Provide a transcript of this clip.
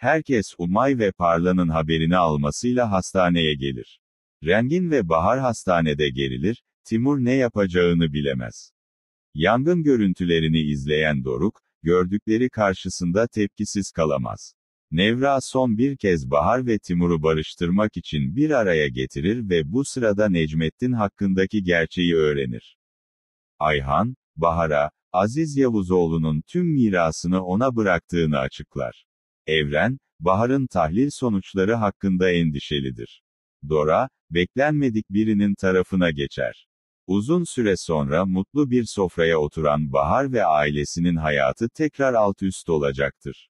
Herkes Umay ve Parla'nın haberini almasıyla hastaneye gelir. Rengin ve Bahar hastanede gerilir, Timur ne yapacağını bilemez. Yangın görüntülerini izleyen Doruk, gördükleri karşısında tepkisiz kalamaz. Nevra son bir kez Bahar ve Timur'u barıştırmak için bir araya getirir ve bu sırada Necmettin hakkındaki gerçeği öğrenir. Ayhan, Bahar'a, Aziz Yavuzoğlu'nun tüm mirasını ona bıraktığını açıklar. Evren, Bahar'ın tahlil sonuçları hakkında endişelidir. Dora, beklenmedik birinin tarafına geçer. Uzun süre sonra mutlu bir sofraya oturan Bahar ve ailesinin hayatı tekrar alt üst olacaktır.